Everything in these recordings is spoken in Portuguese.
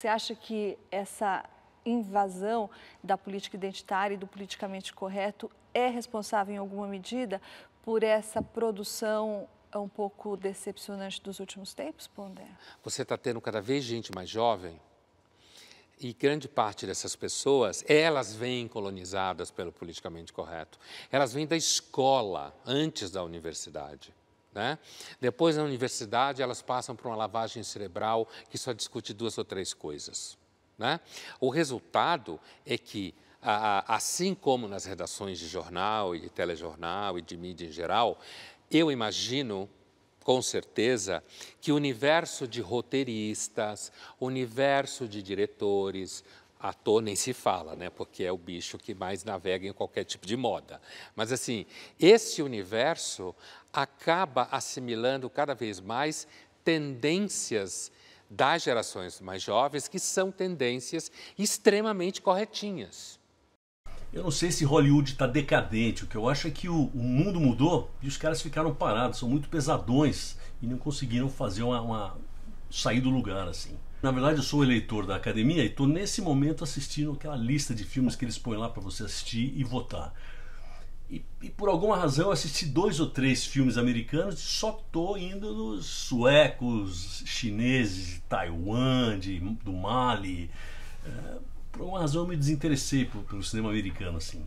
Você acha que essa invasão da política identitária e do politicamente correto é responsável em alguma medida por essa produção um pouco decepcionante dos últimos tempos, Pondé? Você está tendo cada vez gente mais jovem e grande parte dessas pessoas, elas vêm colonizadas pelo politicamente correto. Elas vêm da escola antes da universidade. Né? Depois, na universidade, elas passam por uma lavagem cerebral que só discute duas ou três coisas. Né? O resultado é que, assim como nas redações de jornal e de telejornal e de mídia em geral, eu imagino com certeza que o universo de roteiristas, universo de diretores, ator nem se fala, né? Porque é o bicho que mais navega em qualquer tipo de moda. Mas assim, esse universo acaba assimilando cada vez mais tendências das gerações mais jovens que são tendências extremamente corretinhas. Eu não sei se Hollywood está decadente. O que eu acho é que o, o, mundo mudou e os caras ficaram parados, são muito pesadões e não conseguiram fazer uma, uma sair do lugar, assim. Na verdade, eu sou eleitor da academia e estou nesse momento assistindo aquela lista de filmes que eles põem lá para você assistir e votar. E, e, por alguma razão eu assisti dois ou três filmes americanos e só tô indo nos suecos, chineses, de Taiwan, de, do Mali. É, por alguma razão eu me desinteressei pelo cinema americano, assim.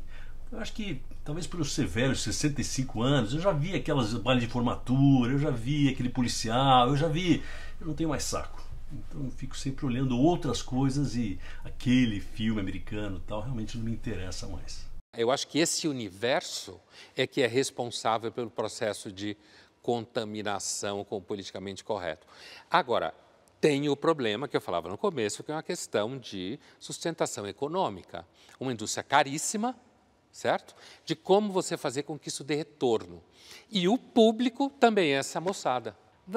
Eu acho que, talvez pelo ser velho, 65 anos, eu já vi aquelas bailes de formatura, eu já vi aquele policial, eu já vi. Eu não tenho mais saco. Então eu fico sempre olhando outras coisas e aquele filme americano tal realmente não me interessa mais. Eu acho que esse universo é que é responsável pelo processo de contaminação com o politicamente correto. Agora, tem o problema que eu falava no começo, que é uma questão de sustentação econômica. Uma indústria caríssima, certo? De como você fazer com que isso dê retorno. E o público também é essa moçada.